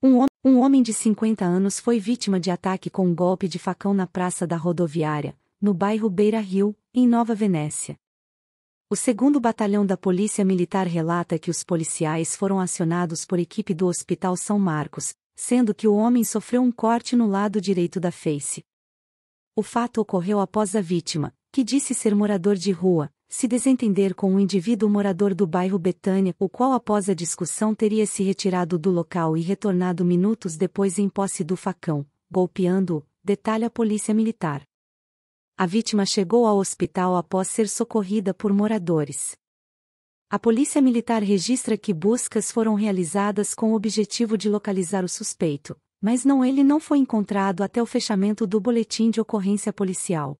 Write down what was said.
Um, hom um, homem de 50 anos foi vítima de ataque com um golpe de facão na Praça da Rodoviária, no bairro Beira Rio, em Nova Venécia. O segundo batalhão da Polícia Militar relata que os policiais foram acionados por equipe do Hospital São Marcos, sendo que o homem sofreu um corte no lado direito da face. O fato ocorreu após a vítima, que disse ser morador de rua, se desentender com um indivíduo morador do bairro Betânia, o qual após a discussão teria se retirado do local e retornado minutos depois em posse do facão, golpeando-o, detalha a polícia militar. A vítima chegou ao hospital após ser socorrida por moradores. A polícia militar registra que buscas foram realizadas com o objetivo de localizar o suspeito, mas não ele não foi encontrado até o fechamento do boletim de ocorrência policial.